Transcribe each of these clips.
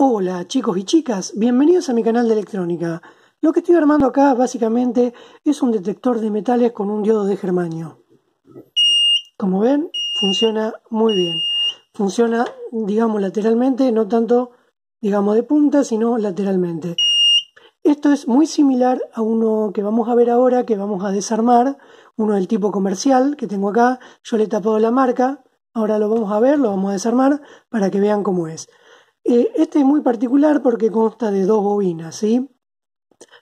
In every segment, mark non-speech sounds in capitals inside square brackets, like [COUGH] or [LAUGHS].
Hola chicos y chicas, bienvenidos a mi canal de electrónica. Lo que estoy armando acá básicamente es un detector de metales con un diodo de germanio. Como ven, funciona muy bien. Funciona, digamos, lateralmente, no tanto, digamos, de punta, sino lateralmente. Esto es muy similar a uno que vamos a ver ahora, que vamos a desarmar, uno del tipo comercial que tengo acá. Yo le he tapado la marca, ahora lo vamos a ver, lo vamos a desarmar para que vean cómo es este es muy particular porque consta de dos bobinas, ¿sí?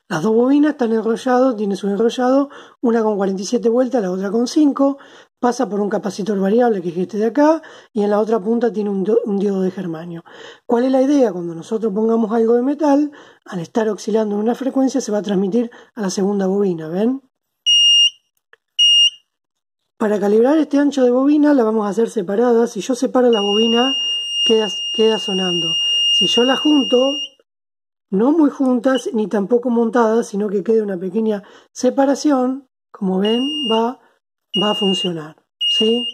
Las dos bobinas están enrolladas, tiene su enrollado, una con 47 vueltas, la otra con 5, pasa por un capacitor variable que es este de acá y en la otra punta tiene un, diodo de germanio. ¿Cuál es la idea? Cuando nosotros pongamos algo de metal, al estar oscilando en una frecuencia se va a transmitir a la segunda bobina, ¿ven? Para calibrar este ancho de bobina la vamos a hacer separada. Si yo separo la bobina queda, sonando. Si yo la junto, no muy juntas ni tampoco montadas, sino que quede una pequeña separación, como ven, va, va a funcionar. ¿sí?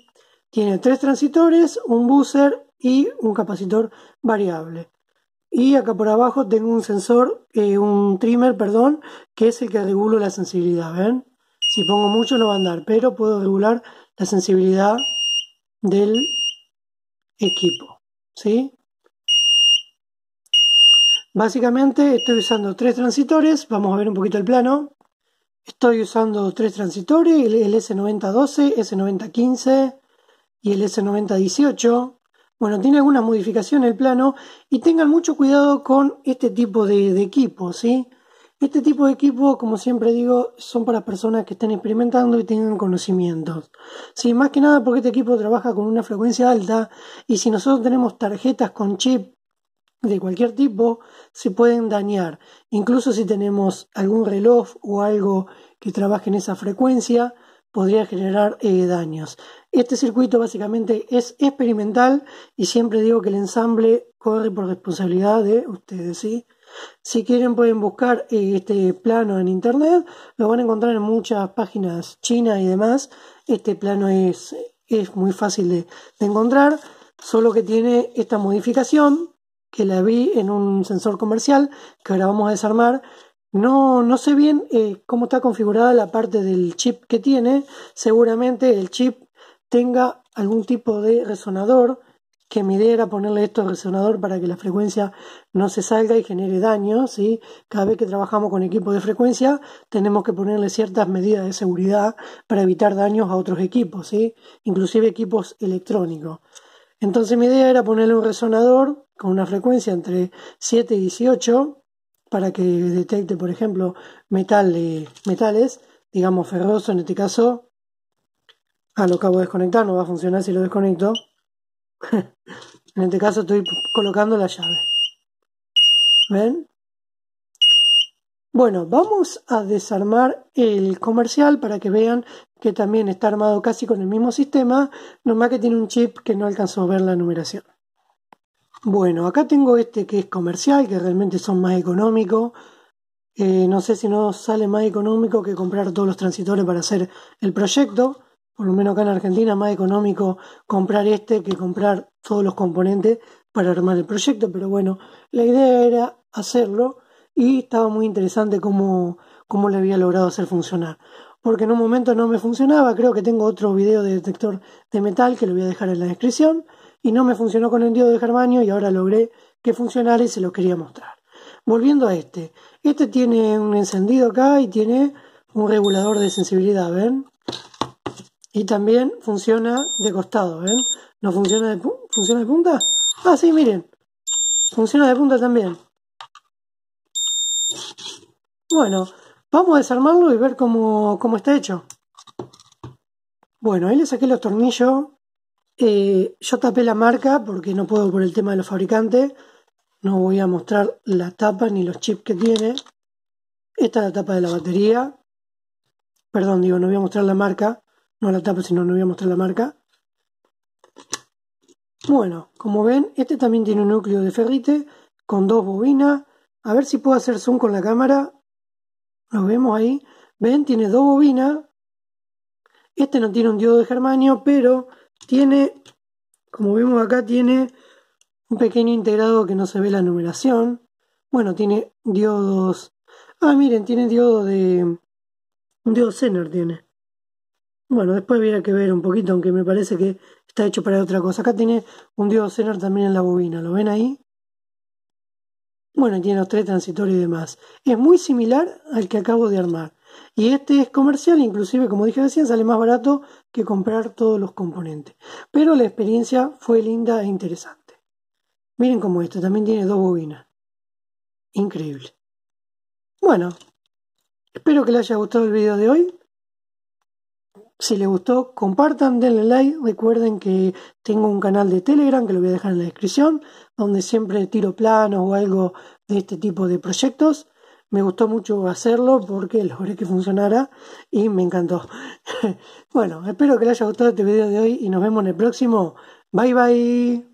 Tiene tres transitores, un buzzer y un capacitor variable. Y acá por abajo tengo un sensor, eh, un trimmer, perdón, que es el que regulo la sensibilidad, ¿ven? Si pongo mucho no va a andar, pero puedo regular la sensibilidad del equipo. ¿sí? Básicamente estoy usando tres transitores, vamos a ver un poquito el plano. Estoy usando tres transitores, el S9012, S9015 y el S9018. Bueno, tiene alguna modificación el plano y tengan mucho cuidado con este tipo de, de equipo, ¿sí? Este tipo de equipo, como siempre digo, son para personas que estén experimentando y tengan conocimientos. Sí, más que nada porque este equipo trabaja con una frecuencia alta y si nosotros tenemos tarjetas con chip de cualquier tipo, se pueden dañar. Incluso si tenemos algún reloj o algo que trabaje en esa frecuencia, podría generar eh, daños. Este circuito básicamente es experimental y siempre digo que el ensamble corre por responsabilidad de ustedes, ¿sí? Si quieren pueden buscar eh, este plano en internet, lo van a encontrar en muchas páginas chinas y demás. Este plano es, muy fácil de, encontrar, solo que tiene esta modificación que la vi en un sensor comercial que ahora vamos a desarmar. No, no sé bien eh, cómo está configurada la parte del chip que tiene. Seguramente el chip tenga algún tipo de resonador que mi idea era ponerle esto al resonador para que la frecuencia no se salga y genere daño, Cada vez que trabajamos con equipos de frecuencia tenemos que ponerle ciertas medidas de seguridad para evitar daños a otros equipos, Inclusive equipos electrónicos. Entonces mi idea era ponerle un resonador con una frecuencia entre 7 y 18 para que detecte, por ejemplo, metales, digamos ferroso en este caso. Ah, lo acabo de desconectar, no va a funcionar si lo desconecto. En este caso estoy colocando la llave. ¿Ven? Bueno, vamos a desarmar el comercial para que vean que también está armado casi con el mismo sistema, nomás que tiene un chip que no alcanzó a ver la numeración. Bueno, acá tengo este que es comercial, que realmente son más económicos. Eh, no sé si no sale más económico que comprar todos los transitores para hacer el proyecto por lo menos acá en Argentina, más económico comprar este que comprar todos los componentes para armar el proyecto. Pero bueno, la idea era hacerlo y estaba muy interesante cómo, cómo le había logrado hacer funcionar. Porque en un momento no me funcionaba, creo que tengo otro video de detector de metal que lo voy a dejar en la descripción. Y no me funcionó con el diodo de germanio y ahora logré que funcionara y se lo quería mostrar. Volviendo a este, este tiene un encendido acá y tiene un regulador de sensibilidad, ¿ven? Y también funciona de costado, ¿ven? ¿eh? ¿No funciona de, funciona punta? Ah, sí, miren. Funciona de punta también. Bueno, vamos a desarmarlo y ver cómo, está hecho. Bueno, ahí le saqué los tornillos. Eh, yo tapé la marca porque no puedo por el tema de los fabricantes. No voy a mostrar la tapa ni los chips que tiene. Esta es la tapa de la batería. Perdón, digo, no voy a mostrar la marca no la tapa, si no, no voy a mostrar la marca. Bueno, como ven, este también tiene un núcleo de ferrite con dos bobinas. A ver si puedo hacer zoom con la cámara. Nos vemos ahí. Ven, tiene dos bobinas. Este no tiene un diodo de germanio, pero tiene, como vemos acá, tiene un pequeño integrado que no se ve la numeración. Bueno, tiene diodos. Ah, miren, tiene diodo de. Un diodo Zener tiene. Bueno, después habría que ver un poquito, aunque me parece que está hecho para otra cosa. Acá tiene un diodo también en la bobina, ¿lo ven ahí? Bueno, tiene los tres transitorios y demás. Es muy similar al que acabo de armar. Y este es comercial, inclusive, como dije recién, sale más barato que comprar todos los componentes. Pero la experiencia fue linda e interesante. Miren cómo esto. también tiene dos bobinas. Increíble. Bueno, espero que les haya gustado el video de hoy. Si les gustó, compartan, denle like. Recuerden que tengo un canal de Telegram que lo voy a dejar en la descripción, donde siempre tiro planos o algo de este tipo de proyectos. Me gustó mucho hacerlo porque logré que funcionara y me encantó. [LAUGHS] bueno, espero que les haya gustado este video de hoy y nos vemos en el próximo. Bye bye.